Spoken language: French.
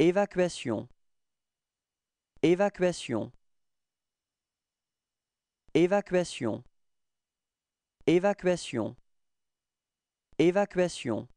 Évacuation. Évacuation. Évacuation. Évacuation. Évacuation.